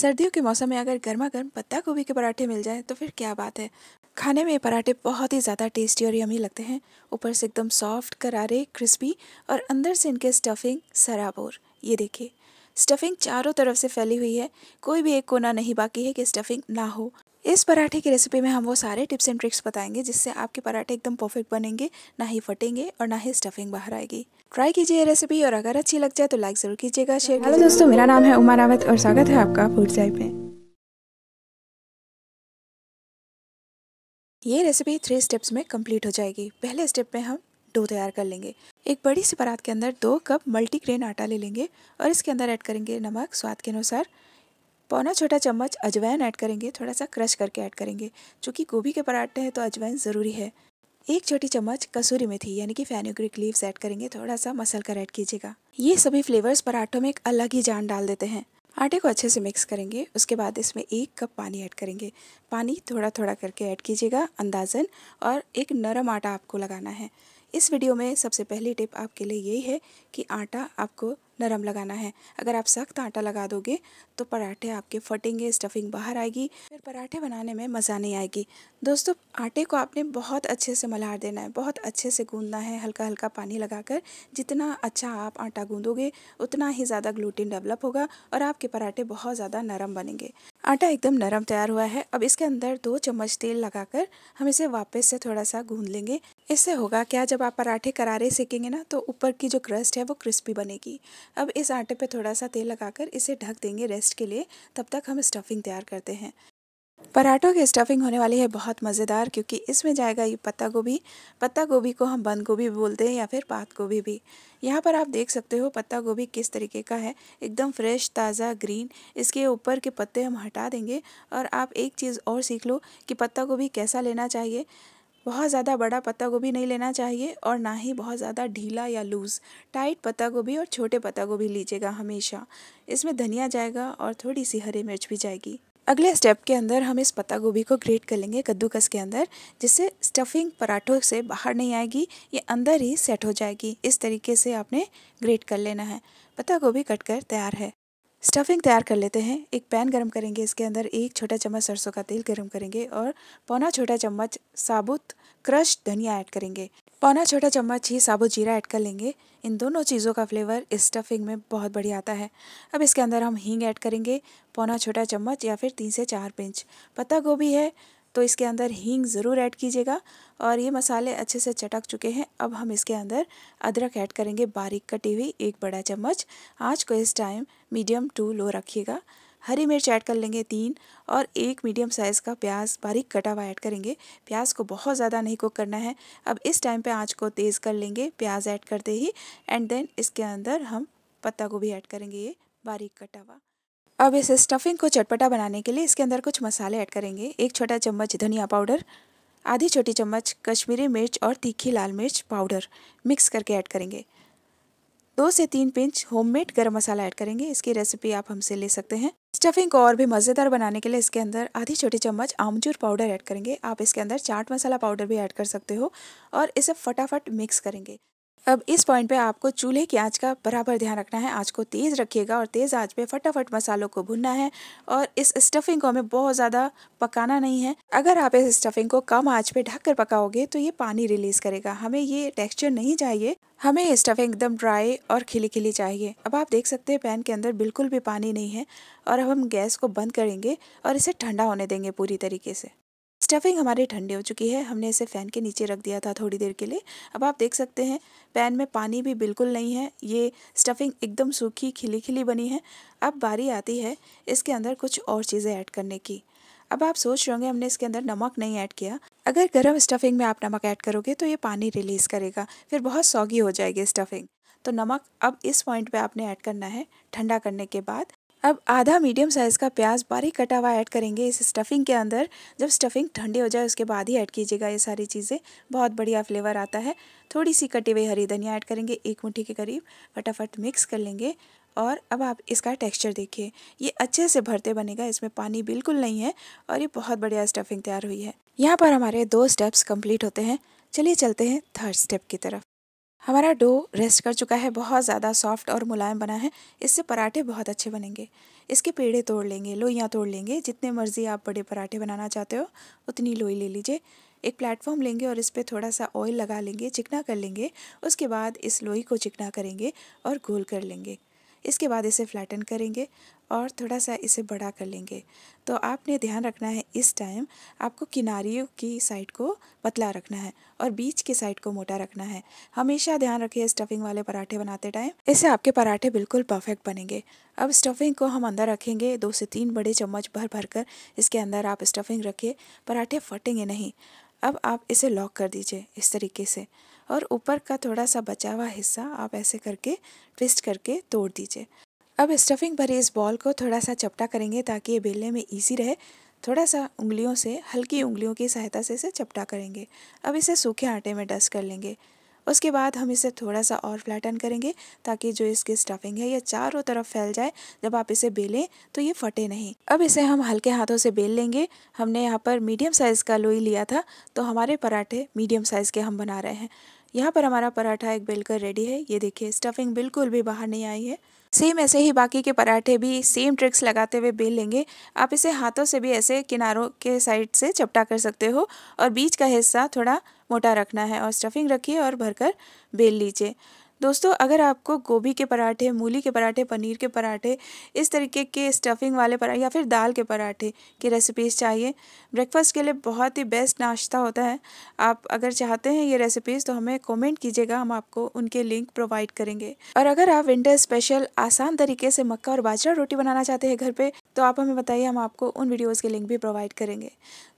सर्दियों के मौसम में अगर गर्मा गर्म पत्ता गोभी के पराठे मिल जाए तो फिर क्या बात है खाने में ये पराठे बहुत ही ज़्यादा टेस्टी और यमी लगते हैं ऊपर से एकदम सॉफ्ट करारे क्रिस्पी और अंदर से इनके स्टफिंग सराबोर ये देखिए स्टफिंग चारों तरफ से फैली हुई है कोई भी एक कोना नहीं बाकी है कि स्टफिंग ना हो इस पराठे की रेसिपी में हम वो सारे टिप्स एंड ट्रिक्स बताएंगे जिससे आपके पराठे एकदम परफेक्ट बनेंगे ना ही फटेंगे और ना ही स्टफिंग बाहर आएगी ट्राई कीजिए ये रेसिपी और अगर अच्छी लग जाए तो लाइक जरूर कीजिएगा शेयर हेलो दोस्तों मेरा नाम है उमा रावत और स्वागत है आपका फूड साइड में ये रेसिपी थ्री स्टेप्स में कम्प्लीट हो जाएगी पहले स्टेप में हम डो तैयार कर लेंगे एक बड़ी सी परात के अंदर दो कप मल्टीग्रेन आटा ले लेंगे और इसके अंदर ऐड करेंगे नमक स्वाद के अनुसार पौना छोटा चम्मच अजवाइन ऐड करेंगे थोड़ा सा क्रश करके ऐड करेंगे चूँकि गोभी के पराठे हैं तो अजवाइन ज़रूरी है एक छोटी चम्मच कसूरी मेथी यानी कि फैनोग्रिक लीव्स ऐड करेंगे थोड़ा सा मसल कर ऐड कीजिएगा ये सभी फ्लेवर्स पराठों में एक अलग ही जान डाल देते हैं आटे को अच्छे से मिक्स करेंगे उसके बाद इसमें एक कप पानी ऐड करेंगे पानी थोड़ा थोड़ा करके ऐड कीजिएगा अंदाजन और एक नरम आटा आपको लगाना है इस वीडियो में सबसे पहली टिप आपके लिए यही है कि आटा आपको नरम लगाना है अगर आप सख्त आटा लगा दोगे तो पराठे आपके फटेंगे स्टफिंग बाहर आएगी फिर पराठे बनाने में मज़ा नहीं आएगी दोस्तों आटे को आपने बहुत अच्छे से मलार देना है बहुत अच्छे से गूंदना है हल्का हल्का पानी लगाकर जितना अच्छा आप आटा गूंदोगे उतना ही ज़्यादा ग्लूटिन डेवलप होगा और आपके पराठे बहुत ज़्यादा नरम बनेंगे आटा एकदम नरम तैयार हुआ है अब इसके अंदर दो चम्मच तेल लगाकर हम इसे वापस से थोड़ा सा गूंद लेंगे इससे होगा क्या जब आप पराठे करारे सेकेंगे ना तो ऊपर की जो क्रस्ट है वो क्रिस्पी बनेगी अब इस आटे पे थोड़ा सा तेल लगाकर इसे ढक देंगे रेस्ट के लिए तब तक हम स्टफिंग तैयार करते हैं पराठों की स्टफिंग होने वाली है बहुत मज़ेदार क्योंकि इसमें जाएगा ये पत्ता गोभी पत्ता गोभी को हम बंद गोभी बोलते हैं या फिर पात गोभी भी यहाँ पर आप देख सकते हो पत्ता गोभी किस तरीके का है एकदम फ्रेश ताज़ा ग्रीन इसके ऊपर के पत्ते हम हटा देंगे और आप एक चीज़ और सीख लो कि पत्ता गोभी कैसा लेना चाहिए बहुत ज़्यादा बड़ा पत्ता गोभी नहीं लेना चाहिए और ना ही बहुत ज़्यादा ढीला या लूज़ टाइट पत्ता गोभी और छोटे पत्ता गोभी लीजिएगा हमेशा इसमें धनिया जाएगा और थोड़ी सी हरी मिर्च भी जाएगी अगले स्टेप के अंदर हम इस पत्ता गोभी को ग्रेट कर लेंगे कद्दूकस के अंदर जिससे स्टफिंग पराठों से बाहर नहीं आएगी ये अंदर ही सेट हो जाएगी इस तरीके से आपने ग्रेट कर लेना है पत्ता गोभी कट कर तैयार है स्टफिंग तैयार कर लेते हैं एक पैन गरम करेंगे इसके अंदर एक छोटा चम्मच सरसों का तेल गरम करेंगे और पौना छोटा चम्मच साबुत क्रश धनिया ऐड करेंगे पौना छोटा चम्मच ही साबुत जीरा ऐड कर लेंगे इन दोनों चीज़ों का फ्लेवर इस स्टफिंग में बहुत बढ़िया आता है अब इसके अंदर हम हींग ऐड करेंगे पौना छोटा चम्मच या फिर तीन से चार पिंच पत्ता गोभी है तो इसके अंदर हींग ज़रूर ऐड कीजिएगा और ये मसाले अच्छे से चटक चुके हैं अब हम इसके अंदर अदरक ऐड करेंगे बारीक कटी हुई एक बड़ा चम्मच आँच को इस टाइम मीडियम टू लो रखिएगा हरी मिर्च ऐड कर लेंगे तीन और एक मीडियम साइज़ का प्याज बारीक कटा हुआ ऐड करेंगे प्याज को बहुत ज़्यादा नहीं कुक करना है अब इस टाइम पे आंच को तेज़ कर लेंगे प्याज ऐड करते ही एंड देन इसके अंदर हम पत्ता गोभी ऐड करेंगे ये बारीक कटा हुआ अब इस स्टफिंग को चटपटा बनाने के लिए इसके अंदर कुछ मसाले ऐड करेंगे एक छोटा चम्मच धनिया पाउडर आधी छोटी चम्मच कश्मीरी मिर्च और तीखी लाल मिर्च पाउडर मिक्स करके ऐड करेंगे दो से तीन पिंच होममेड गरम मसाला ऐड करेंगे इसकी रेसिपी आप हमसे ले सकते हैं स्टफिंग को और भी मज़ेदार बनाने के लिए इसके अंदर आधी छोटी चम्मच आमचूर पाउडर ऐड करेंगे आप इसके अंदर चाट मसाला पाउडर भी ऐड कर सकते हो और इसे फटाफट मिक्स करेंगे अब इस पॉइंट पे आपको चूल्हे की आंच का बराबर ध्यान रखना है आंच को तेज़ रखिएगा और तेज़ आंच पे फटाफट मसालों को भुनना है और इस स्टफिंग को हमें बहुत ज़्यादा पकाना नहीं है अगर आप इस स्टफिंग को कम आंच पे ढककर पकाओगे तो ये पानी रिलीज़ करेगा हमें ये टेक्सचर नहीं चाहिए हमें ये स्टफिंग एकदम ड्राई और खिली खिली चाहिए अब आप देख सकते हैं पैन के अंदर बिल्कुल भी पानी नहीं है और अब हम गैस को बंद करेंगे और इसे ठंडा होने देंगे पूरी तरीके से स्टफिंग हमारी ठंडी हो चुकी है हमने इसे फ़ैन के नीचे रख दिया था थोड़ी देर के लिए अब आप देख सकते हैं पैन में पानी भी बिल्कुल नहीं है ये स्टफिंग एकदम सूखी खिली खिली बनी है अब बारी आती है इसके अंदर कुछ और चीज़ें ऐड करने की अब आप सोच रहे होंगे हमने इसके अंदर नमक नहीं ऐड किया अगर गर्म स्टफिंग में आप नमक ऐड करोगे तो ये पानी रिलीज़ करेगा फिर बहुत सौगी हो जाएगी स्टफिंग तो नमक अब इस पॉइंट पे आपने ऐड करना है ठंडा करने के बाद अब आधा मीडियम साइज़ का प्याज बारीक कटा हुआ ऐड करेंगे इस स्टफिंग के अंदर जब स्टफिंग ठंडी हो जाए उसके बाद ही ऐड कीजिएगा ये सारी चीज़ें बहुत बढ़िया फ्लेवर आता है थोड़ी सी कटी हुई हरी धनिया ऐड करेंगे एक मुट्ठी के करीब फटाफट मिक्स कर लेंगे और अब आप इसका टेक्सचर देखिए ये अच्छे से भरते बनेगा इसमें पानी बिल्कुल नहीं है और ये बहुत बढ़िया स्टफिंग तैयार हुई है यहाँ पर हमारे दो स्टेप्स कम्प्लीट होते हैं चलिए चलते हैं थर्ड स्टेप की तरफ हमारा डो रेस्ट कर चुका है बहुत ज़्यादा सॉफ्ट और मुलायम बना है इससे पराठे बहुत अच्छे बनेंगे इसके पेड़े तोड़ लेंगे लोइयाँ तोड़ लेंगे जितने मर्ज़ी आप बड़े पराठे बनाना चाहते हो उतनी लोई ले लीजिए एक प्लेटफॉर्म लेंगे और इस पर थोड़ा सा ऑयल लगा लेंगे चिकना कर लेंगे उसके बाद इस लोई को चिकना करेंगे और गोल कर लेंगे इसके बाद इसे फ्लैटन करेंगे और थोड़ा सा इसे बड़ा कर लेंगे तो आपने ध्यान रखना है इस टाइम आपको किनारियों की साइड को पतला रखना है और बीच की साइड को मोटा रखना है हमेशा ध्यान रखिए स्टफिंग वाले पराठे बनाते टाइम इससे आपके पराठे बिल्कुल परफेक्ट बनेंगे अब स्टफिंग को हम अंदर रखेंगे दो से तीन बड़े चम्मच भर भर कर इसके अंदर आप स्टफिंग रखिए पराठे फटेंगे नहीं अब आप इसे लॉक कर दीजिए इस तरीके से और ऊपर का थोड़ा सा बचा हुआ हिस्सा आप ऐसे करके ट्विस्ट करके तोड़ दीजिए अब स्टफिंग भरे इस बॉल को थोड़ा सा चपटा करेंगे ताकि ये बेलने में ईजी रहे थोड़ा सा उंगलियों से हल्की उंगलियों की सहायता से इसे चपटा करेंगे अब इसे सूखे आटे में डस्ट कर लेंगे उसके बाद हम इसे थोड़ा सा और फ्लैटन करेंगे ताकि जो इसकी स्टफिंग है ये चारों तरफ फैल जाए जब आप इसे बेलें तो ये फटे नहीं अब इसे हम हल्के हाथों से बेल लेंगे हमने यहाँ पर मीडियम साइज़ का लोई लिया था तो हमारे पराठे मीडियम साइज़ के हम बना रहे हैं यहाँ पर हमारा पराठा एक बेलकर रेडी है ये देखिए स्टफिंग बिल्कुल भी बाहर नहीं आई है सेम ऐसे ही बाकी के पराठे भी सेम ट्रिक्स लगाते हुए बेल लेंगे आप इसे हाथों से भी ऐसे किनारों के साइड से चपटा कर सकते हो और बीच का हिस्सा थोड़ा मोटा रखना है और स्टफिंग रखिए और भरकर बेल लीजिए दोस्तों अगर आपको गोभी के पराठे मूली के पराठे पनीर के पराठे इस तरीके के स्टफिंग वाले पराठे या फिर दाल के पराठे की रेसिपीज़ चाहिए ब्रेकफास्ट के लिए बहुत ही बेस्ट नाश्ता होता है आप अगर चाहते हैं ये रेसिपीज़ तो हमें कमेंट कीजिएगा हम आपको उनके लिंक प्रोवाइड करेंगे और अगर आप विंटर स्पेशल आसान तरीके से मक्का और बाजरा रोटी बनाना चाहते हैं घर पर तो आप हमें बताइए हम आपको उन वीडियोज़ के लिंक भी प्रोवाइड करेंगे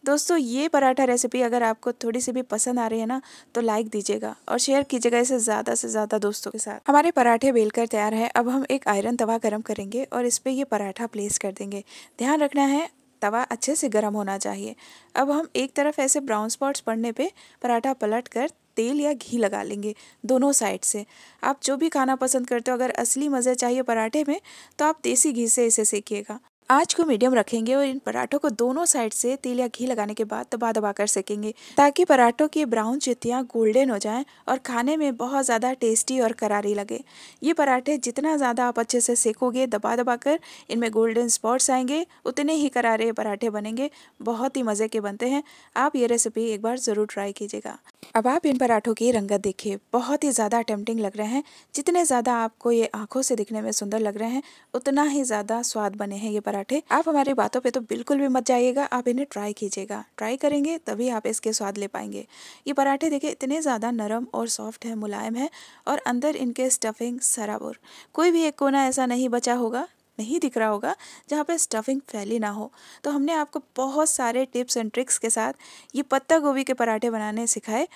दोस्तों ये पराठा रेसिपी अगर आपको थोड़ी सी भी पसंद आ रही है ना तो लाइक दीजिएगा और शेयर कीजिएगा इसे ज़्यादा से ज़्यादा दोस्तों के साथ हमारे पराठे बेलकर तैयार है अब हम एक आयरन तवा गर्म करेंगे और इस पर ये पराठा प्लेस कर देंगे ध्यान रखना है तवा अच्छे से गर्म होना चाहिए अब हम एक तरफ ऐसे ब्राउन स्पॉट्स पड़ने पे पराठा पलट कर तेल या घी लगा लेंगे दोनों साइड से आप जो भी खाना पसंद करते हो अगर असली मज़े चाहिए पराठे में तो आप देसी घी से इसे सेकिएगा आँच को मीडियम रखेंगे और इन पराठों को दोनों साइड से तेल या घी लगाने के बाद दबा दबा कर सेकेंगे ताकि पराठों की ब्राउन चितियाँ गोल्डन हो जाएं और खाने में बहुत ज़्यादा टेस्टी और करारी लगे ये पराठे जितना ज़्यादा आप अच्छे से सेकोगे दबा दबा कर इनमें गोल्डन स्पॉट्स आएंगे उतने ही करारे पराठे बनेंगे बहुत ही मज़े के बनते हैं आप ये रेसिपी एक बार ज़रूर ट्राई कीजिएगा अब आप इन पराठों की रंगत देखिए बहुत ही ज़्यादा अटेम्प्टिंग लग रहे हैं जितने ज़्यादा आपको ये आंखों से दिखने में सुंदर लग रहे हैं उतना ही ज़्यादा स्वाद बने हैं ये पराठे आप हमारी बातों पे तो बिल्कुल भी मत जाइएगा आप इन्हें ट्राई कीजिएगा ट्राई करेंगे तभी आप इसके स्वाद ले पाएंगे ये पराठे देखिए इतने ज़्यादा नरम और सॉफ्ट है मुलायम है और अंदर इनके स्टफिंग सराबोर कोई भी एक कोना ऐसा नहीं बचा होगा नहीं दिख रहा होगा जहाँ पर स्टफिंग फैली ना हो तो हमने आपको बहुत सारे टिप्स एंड ट्रिक्स के साथ ये पत्ता गोभी के पराठे बनाने सिखाए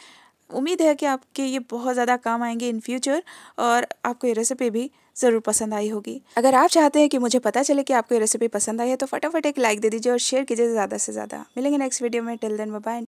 उम्मीद है कि आपके ये बहुत ज़्यादा काम आएंगे इन फ्यूचर और आपको ये रेसिपी भी ज़रूर पसंद आई होगी अगर आप चाहते हैं कि मुझे पता चले कि आपको ये रेसिपी पसंद आई है तो फटाफट एक लाइक दे दीजिए और शेयर कीजिए ज़्यादा से ज़्यादा मिलेंगे नेक्स्ट वीडियो में टिल देन बाय